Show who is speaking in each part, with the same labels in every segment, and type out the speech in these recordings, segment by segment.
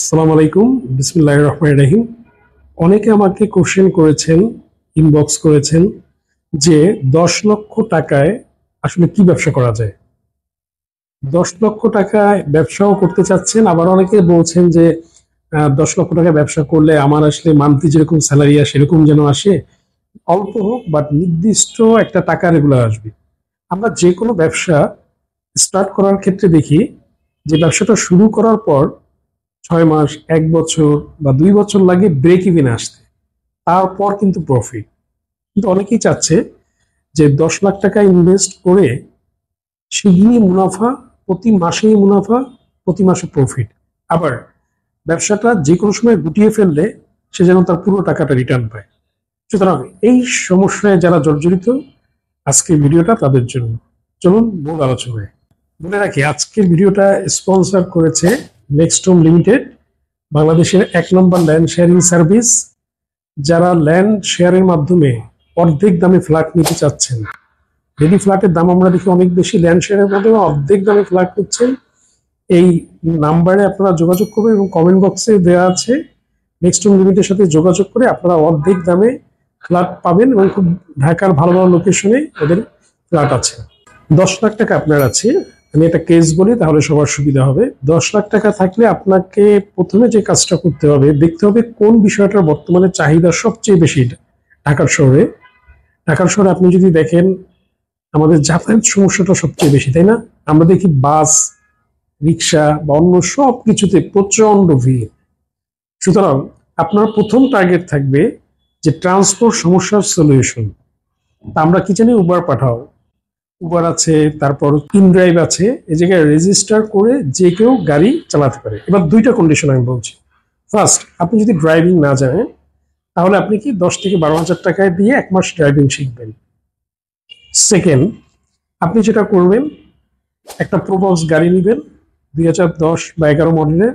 Speaker 1: আসসালামু আলাইকুম বিসমুল্লাহ রহমান রাহিম অনেকে আমাকে কোশ্চেন করেছেন ইনবক্স করেছেন যে দশ লক্ষ টাকায় আসলে কি ব্যবসা করা যায় দশ লক্ষ টাকায় ব্যবসাও করতে চাচ্ছেন আবার অনেকে বলছেন যে দশ লক্ষ টাকায় ব্যবসা করলে আমার আসলে মান্থলি যেরকম স্যালারি আসে এরকম যেন আসে অল্প হোক বাট নির্দিষ্ট একটা টাকা রেগুলার আসবে আমরা যে কোনো ব্যবসা স্টার্ট করার ক্ষেত্রে দেখি যে ব্যবসাটা শুরু করার পর ছয় মাস এক বছর বা দুই বছর লাগে ব্রেক ইভেন আসতে তারপর কিন্তু প্রফিট কিন্তু অনেকেই চাচ্ছে যে দশ লাখ টাকা ইনভেস্ট করে শীঘ্রই মুনাফা প্রতি মাসেই মুনাফা প্রতি মাসে প্রফিট আবার ব্যবসাটা যে কোনো সময় গুটিয়ে ফেললে সে যেন তার পুরো টাকাটা রিটার্ন পায় সুতরাং এই সমস্যায় যারা জর্জরিত আজকের ভিডিওটা তাদের জন্য চলুন মূল আলোচনায় বলে রাখি আজকের ভিডিওটা স্পন্সর করেছে নেক্সটম লিমিটেড বাংলাদেশের এক নম্বর ল্যান্ড শেয়ারিং সার্ভিস যারা ল্যান্ড শেয়ারের মাধ্যমে অর্ধেক দামে ফ্ল্যাট নিতে চাচ্ছেন যদি ফ্ল্যাটের দাম আমরা দেখি অনেক বেশি ল্যান্ড শেয়ারের মাধ্যমে অর্ধেক দামে ফ্ল্যাট নিচ্ছেন এই নাম্বারে আপনারা যোগাযোগ করবেন এবং কমেন্ট বক্সে দেওয়া আছে নেক্সটম লিমিটের সাথে যোগাযোগ করে আপনারা অর্ধেক দামে ফ্ল্যাট পাবেন এবং খুব ঢাকার ভালো ভালো লোকেশনে ওদের ফ্ল্যাট আছে দশ লাখ টাকা আপনার আছে আমি একটা কেস বলি তাহলে সবার সুবিধা হবে দশ লাখ টাকা থাকলে আপনাকে প্রথমে যে কাজটা করতে হবে দেখতে হবে কোন বিষয়টার বর্তমানে চাহিদা সবচেয়ে বেশি ঢাকার শহরে ঢাকার শহরে আপনি যদি দেখেন আমাদের যাতায়াত সমস্যাটা সবচেয়ে বেশি তাই না আমরা দেখি বাস রিক্সা বা অন্য সব কিছুতে প্রচণ্ড ভিড় সুতরাং আপনার প্রথম টার্গেট থাকবে যে ট্রান্সপোর্ট সমস্যার সলিউশন আমরা কি জানি উবার পাঠাও উবার আছে তারপর ড্রাইভ আছে এই জায়গায় রেজিস্টার করে যে কেউ গাড়ি চালাতে পারে এবার দুইটা কন্ডিশন আমি বলছি ফার্স্ট আপনি যদি ড্রাইভিং না জানেন তাহলে আপনি কি দশ থেকে বারো হাজার টাকায় দিয়ে এক মাস ড্রাইভিং শিখবেন সেকেন্ড আপনি যেটা করবেন একটা প্রোভাস গাড়ি নেবেন দুই হাজার দশ বা এগারো মডেলের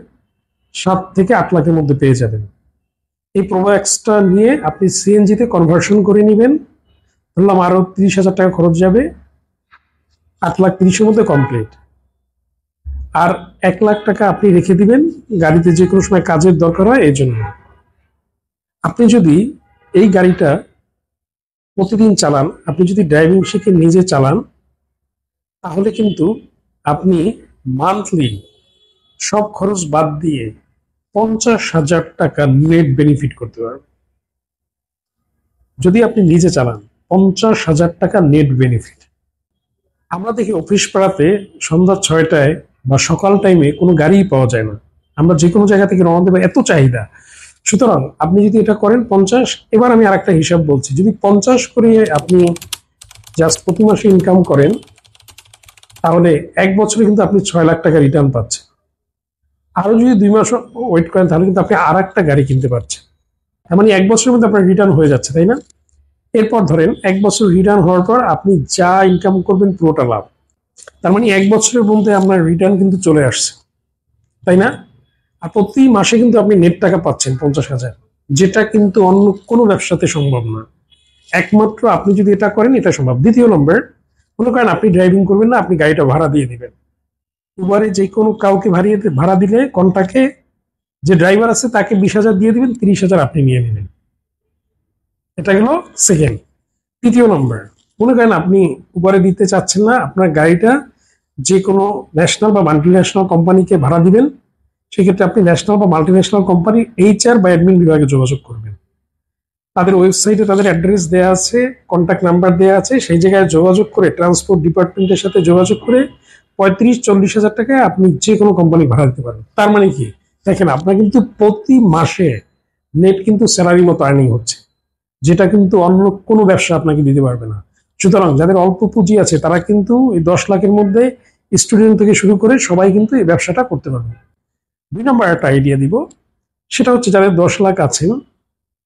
Speaker 1: সাত থেকে আট লাখের মধ্যে পেয়ে যাবেন এই প্রোবক্সটা নিয়ে আপনি সিএনজিতে কনভার্সন করে নেবেন ধরলাম আরও তিরিশ হাজার টাকা খরচ যাবে আট লাখ তিরিশের মধ্যে কমপ্লিট আর এক লাখ টাকা আপনি রেখে দিবেন গাড়িতে যে কোনো সময় কাজের দরকার হয় এই জন্য আপনি যদি এই গাড়িটা প্রতিদিন চালান আপনি যদি ড্রাইভিং শিখে নিজে চালান তাহলে কিন্তু আপনি মান্থলি সব খরচ বাদ দিয়ে পঞ্চাশ হাজার টাকা নেট বেনিফিট করতে পারবেন যদি আপনি নিজে চালান পঞ্চাশ হাজার টাকা নেট বেনিফিট আমরা দেখি অফিস পাড়াতে সন্ধ্যা ছয়টায় বা সকাল টাইমে কোনো গাড়িই পাওয়া যায় না আমরা যে কোনো জায়গা থেকে রওনা দেবো এত চাহিদা সুতরাং আপনি যদি এটা করেন পঞ্চাশ এবার আমি আরেকটা হিসাব বলছি যদি পঞ্চাশ করে আপনি জাস্ট প্রতি মাসে ইনকাম করেন তাহলে এক বছরে কিন্তু আপনি ছয় লাখ টাকা রিটার্ন পাচ্ছেন আরো যদি দুই মাস ওয়েট করেন তাহলে কিন্তু আপনি আর একটা গাড়ি কিনতে পারছেন তার মানে এক বছরের মধ্যে আপনার রিটার্ন হয়ে যাচ্ছে তাই না এরপর ধরেন এক বছর রিটার্ন হওয়ার পর আপনি যা ইনকাম করবেন পুরোটা লাভ তার মানে এক বছরের মধ্যে আপনার রিটার্ন কিন্তু চলে আসছে তাই না আর প্রতি মাসে কিন্তু আপনি নেট টাকা পাচ্ছেন পঞ্চাশ হাজার যেটা কিন্তু অন্য কোনো ব্যবসাতে সম্ভব না একমাত্র আপনি যদি এটা করেন এটা সম্ভব দ্বিতীয় নম্বর কোনো কারণ আপনি ড্রাইভিং করবেন না আপনি গাড়িটা ভাড়া দিয়ে দিবেন উবারে যে কোনো কাউকে ভাড়িয়ে ভাড়া দিলে কনটাকে যে ড্রাইভার আছে তাকে বিশ হাজার দিয়ে দিবেন তিরিশ হাজার আপনি নিয়ে নেবেন এটা গেল সেকেন্ড তৃতীয় নম্বর মনে করেন আপনি উপরে দিতে চাচ্ছেন না আপনার গাড়িটা যে কোনো ন্যাশনাল বা মাল্টিন্যাশনাল কোম্পানিকে ভাড়া দিবেন সেক্ষেত্রে আপনি ন্যাশনাল বা মাল্টিন্যাশনাল এইচ এইচআর বা অ্যাডমিন বিভাগে যোগাযোগ করবেন তাদের ওয়েবসাইটে তাদের অ্যাড্রেস দেওয়া আছে কন্ট্যাক্ট নাম্বার দেওয়া আছে সেই জায়গায় যোগাযোগ করে ট্রান্সপোর্ট ডিপার্টমেন্টের সাথে যোগাযোগ করে পঁয়ত্রিশ চল্লিশ হাজার টাকায় আপনি যে কোনো কোম্পানি ভাড়া দিতে পারেন তার মানে কি দেখেন আপনার কিন্তু প্রতি মাসে নেট কিন্তু স্যালারি মতো আর্নিং হচ্ছে যেটা কিন্তু অন্য কোনো ব্যবসা আপনাকে দিতে পারবে না সুতরাং যাদের অল্প পুঁজি আছে তারা কিন্তু এই দশ লাখের মধ্যে স্টুডেন্ট থেকে শুরু করে সবাই কিন্তু এই ব্যবসাটা করতে পারবে দুই নম্বর একটা আইডিয়া দিব সেটা হচ্ছে যাদের দশ লাখ আছেন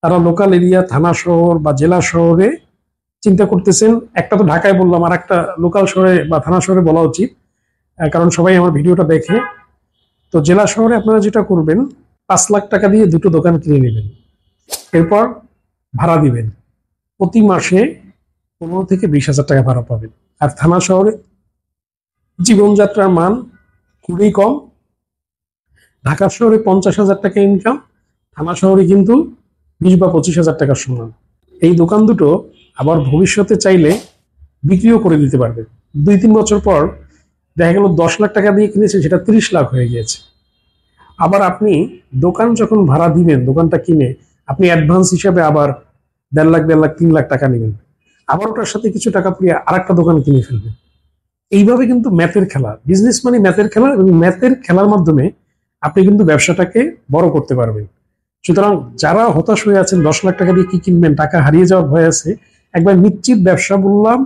Speaker 1: তারা লোকাল এরিয়া থানা শহর বা জেলা শহরে চিন্তা করতেছেন একটা তো ঢাকায় বললাম আর একটা লোকাল শহরে বা থানা শহরে বলা উচিত কারণ সবাই আমার ভিডিওটা দেখে তো জেলা শহরে আপনারা যেটা করবেন পাঁচ লাখ টাকা দিয়ে দুটো দোকান কিনে নেবেন এরপর ভাড়া দিবেন প্রতি মাসে পনেরো থেকে বিশ হাজার টাকা ভাড়া পাবেন আর থানা শহরে জীবনযাত্রার মান খুবই কম ঢাকা শহরে পঞ্চাশ হাজার টাকা ইনকাম থানা শহরে কিন্তু বিশ বা পঁচিশ হাজার টাকার সমান এই দোকান দুটো আবার ভবিষ্যতে চাইলে বিক্রিও করে দিতে পারবে দুই তিন বছর পর দেখা গেল দশ লাখ টাকা দিয়ে কিনেছে সেটা তিরিশ লাখ হয়ে গিয়েছে আবার আপনি দোকান যখন ভাড়া দিবেন দোকানটা কিনে আপনি অ্যাডভান্স হিসাবে আবার দেড় লাখ দেড় লাখ তিন লাখ টাকা নেবেন আবার ওটার সাথে কিছু টাকা পুড়িয়ে আর একটা দোকান কিনে ফেলবেন এইভাবে কিন্তু ম্যাথের খেলা বিজনেস মানে ম্যাথের খেলা এবং ম্যাথের খেলার মাধ্যমে আপনি কিন্তু ব্যবসাটাকে বড় করতে পারবেন সুতরাং যারা হতাশ হয়ে আছেন দশ লাখ টাকা দিয়ে কি কিনবেন টাকা হারিয়ে যাওয়ার ভয় আছে একবার নিশ্চিত ব্যবসা বললাম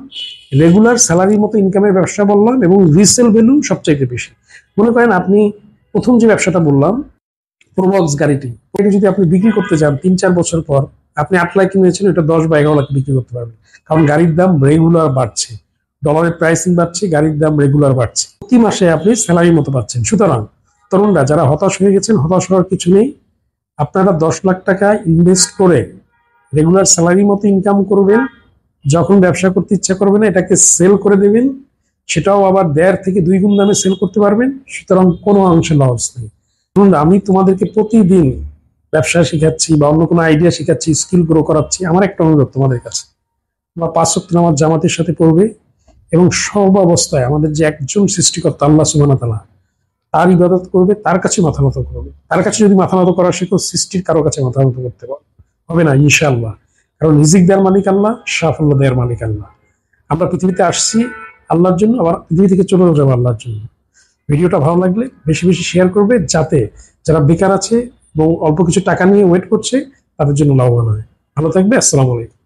Speaker 1: রেগুলার স্যালারি মতো ইনকামের ব্যবসা বললাম এবং রিসেল ভ্যালু সবচাইতে বেশি মনে করেন আপনি প্রথম যে ব্যবসাটা বললাম প্রোবক্স গাড়িটি এটাকে যদি আপনি বিক্রি করতে চান তিন চার বছর পর আপনি আট লাখ কিনেছেন এটা দশ বা এগারো লাখ বিক্রি করতে পারবেন কারণ গাড়ির দাম রেগুলার বাড়ছে ডলারের প্রাইসিং বাড়ছে গাড়ির দাম রেগুলার বাড়ছে প্রতি মাসে আপনি স্যালারি মতো পাচ্ছেন সুতরাং তরুণরা যারা হতাশ হয়ে গেছেন হতাশ হওয়ার কিছু নেই আপনারা দশ লাখ টাকা ইনভেস্ট করে রেগুলার স্যালারি মতো ইনকাম করবেন যখন ব্যবসা করতে ইচ্ছা করবেন এটাকে সেল করে দেবেন সেটাও আবার দেড় থেকে দুই গুণ দামে সেল করতে পারবেন সুতরাং কোনো অংশে লস নেই আমি তোমাদেরকে প্রতিদিন ব্যবসা শিখাচ্ছি বা অন্য কোনো আইডিয়া শিখাচ্ছি স্কিল গ্রো করাচ্ছি আমার একটা অনুরোধ তোমাদের কাছে তোমরা পাঁচ সপ্তাহ আমার জামাতের সাথে পড়বে এবং সব অবস্থায় আমাদের যে একজন সৃষ্টিকর্তা আল্লাহ সুবানা তালা তার ইবাদত করবে তার কাছে মাথা নত করবে তার কাছে যদি মাথা নত করা শিখো সৃষ্টির কারো কাছে মাথা মতো করতে হবে না ইনশাআল্লাহ কারণ রিজিক দেওয়ার মালিক আল্লাহ সাফল্য দেয়ার মালিক আল্লাহ আমরা পৃথিবীতে আসছি আল্লাহর জন্য আবার পৃথিবী থেকে চলে যাবো আল্লাহর জন্য ভিডিওটা ভালো লাগলে বেশি বেশি শেয়ার করবে যাতে যারা বেকার আছে এবং অল্প কিছু টাকা নিয়ে ওয়েট করছে তাদের জন্য লাভবান হয় ভালো থাকবে আসসালামু আলাইকুম